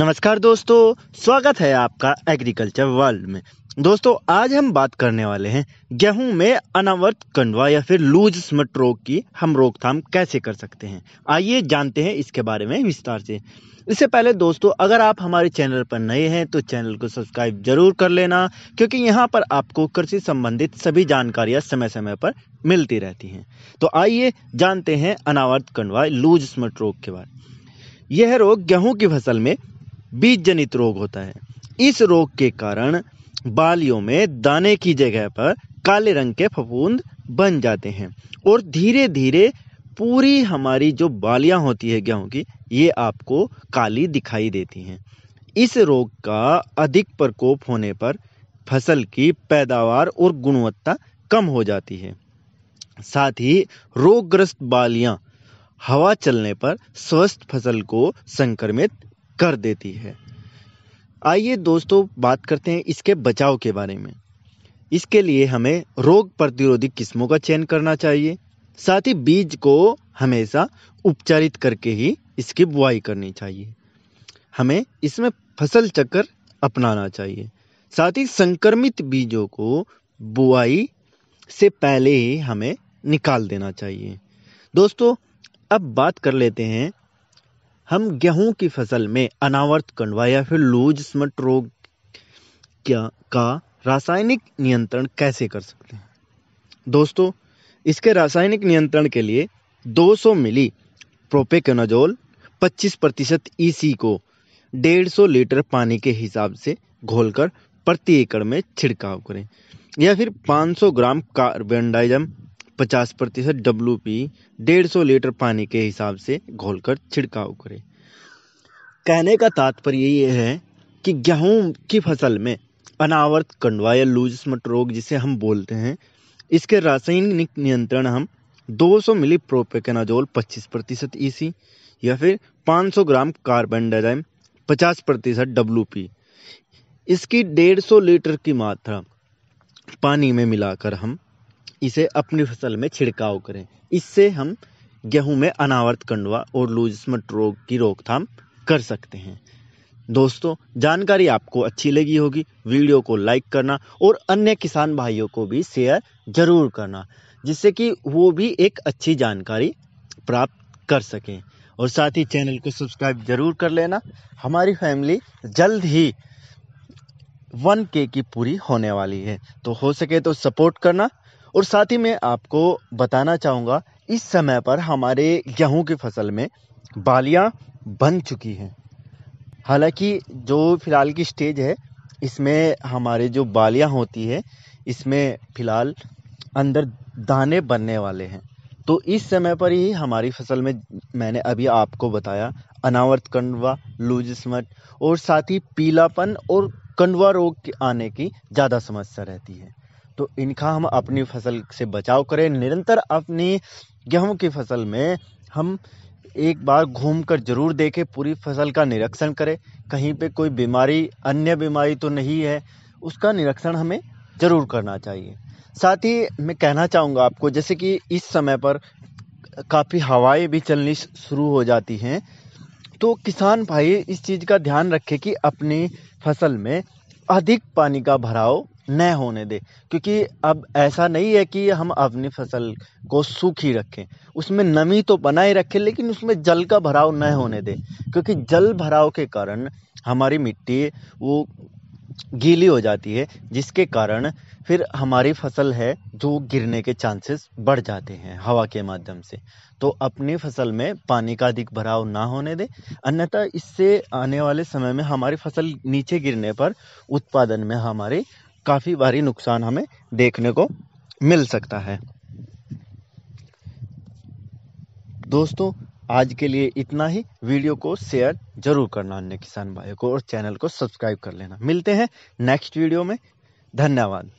नमस्कार दोस्तों स्वागत है आपका एग्रीकल्चर वर्ल्ड में दोस्तों आज हम बात करने वाले हैं गेहूं में अनावर्त कंडवा या फिर लूज स्मट रोग की हम रोकथाम कैसे कर सकते हैं आइए जानते हैं इसके बारे में विस्तार से इससे पहले दोस्तों अगर आप हमारे चैनल पर नए हैं तो चैनल को सब्सक्राइब जरूर कर लेना क्योंकि यहाँ पर आपको कृषि संबंधित सभी जानकारियाँ समय समय पर मिलती रहती हैं तो आइए जानते हैं अनावर्त कंडवा लूज स्मट रोग के बारे में यह रोग गेहूं की फसल में बीज जनित रोग होता है इस रोग के कारण बालियों में दाने की जगह पर काले रंग के फफूंद बन जाते हैं और धीरे धीरे पूरी हमारी जो बालियां होती है गेहूं की ये आपको काली दिखाई देती हैं इस रोग का अधिक प्रकोप होने पर फसल की पैदावार और गुणवत्ता कम हो जाती है साथ ही रोगग्रस्त बालियां हवा चलने पर स्वस्थ फसल को संक्रमित कर देती है आइए दोस्तों बात करते हैं इसके बचाव के बारे में इसके लिए हमें रोग प्रतिरोधी किस्मों का चयन करना चाहिए साथ ही बीज को हमेशा उपचारित करके ही इसकी बुआई करनी चाहिए हमें इसमें फसल चक्कर अपनाना चाहिए साथ ही संक्रमित बीजों को बुआई से पहले ही हमें निकाल देना चाहिए दोस्तों अब बात कर लेते हैं हम गेहूं की फसल में अनावर्त कंडवा या फिर लूज स्मट रोग क्या का रासायनिक नियंत्रण कैसे कर सकते हैं दोस्तों इसके रासायनिक नियंत्रण के लिए 200 मिली प्रोपेकनाजोल 25 प्रतिशत ई e को 150 लीटर पानी के हिसाब से घोलकर प्रति एकड़ में छिड़काव करें या फिर 500 ग्राम कार्बेंडाइजम पचास प्रतिशत डब्लू पी डेढ़ सौ लीटर पानी के हिसाब से घोल कर छिड़काव करें कहने का तात्पर्य ये है कि गेहूँ की फसल में अनावर्त कंडवा या लूज स्मट रोग जिसे हम बोलते हैं इसके रासायनिक नियंत्रण हम 200 मिली प्रोपेकेनाजोल 25 प्रतिशत ई e या फिर 500 ग्राम कार्बन डाइजाइम 50 प्रतिशत डब्लू इसकी 150 लीटर की मात्रा पानी में मिलाकर हम इसे अपनी फसल में छिड़काव करें इससे हम गेहूँ में अनावर्त कंडवा और लूजस्मट रोग की रोकथाम कर सकते हैं दोस्तों जानकारी आपको अच्छी लगी होगी वीडियो को लाइक करना और अन्य किसान भाइयों को भी शेयर जरूर करना जिससे कि वो भी एक अच्छी जानकारी प्राप्त कर सकें और साथ ही चैनल को सब्सक्राइब जरूर कर लेना हमारी फैमिली जल्द ही वन के की पूरी होने वाली है तो हो सके तो सपोर्ट करना और साथ ही मैं आपको बताना चाहूँगा इस समय पर हमारे गेहूँ की फसल में बालियाँ बन चुकी हैं हालांकि जो फ़िलहाल की स्टेज है इसमें हमारे जो बालियाँ होती है इसमें फ़िलहाल अंदर दाने बनने वाले हैं तो इस समय पर ही हमारी फसल में मैंने अभी आपको बताया अनावर्त कंडवा लूज स्मट और साथ ही पीलापन और कंडवा रोग के आने की ज़्यादा समस्या रहती है तो इनका हम अपनी फसल से बचाव करें निरंतर अपनी गेहूं की फसल में हम एक बार घूम कर जरूर देखें पूरी फसल का निरीक्षण करें कहीं पे कोई बीमारी अन्य बीमारी तो नहीं है उसका निरीक्षण हमें ज़रूर करना चाहिए साथ ही मैं कहना चाहूँगा आपको जैसे कि इस समय पर काफ़ी हवाएं भी चलनी शुरू हो जाती हैं तो किसान भाई इस चीज़ का ध्यान रखें कि अपनी फसल में अधिक पानी का भराव न होने दे क्योंकि अब ऐसा नहीं है कि हम अपनी फसल को सूखी रखें उसमें नमी तो बनाए रखें लेकिन उसमें जल का भराव न होने दे क्योंकि जल भराव के कारण हमारी मिट्टी वो गीली हो जाती है जिसके कारण फिर हमारी फसल है जो गिरने के चांसेस बढ़ जाते हैं हवा के माध्यम से तो अपनी फसल में पानी का अधिक भराव ना होने दें अन्यथा इससे आने वाले समय में हमारी फसल नीचे गिरने पर उत्पादन में हमारी काफ़ी भारी नुकसान हमें देखने को मिल सकता है दोस्तों आज के लिए इतना ही वीडियो को शेयर जरूर करना अन्य किसान भाइयों को और चैनल को सब्सक्राइब कर लेना मिलते हैं नेक्स्ट वीडियो में धन्यवाद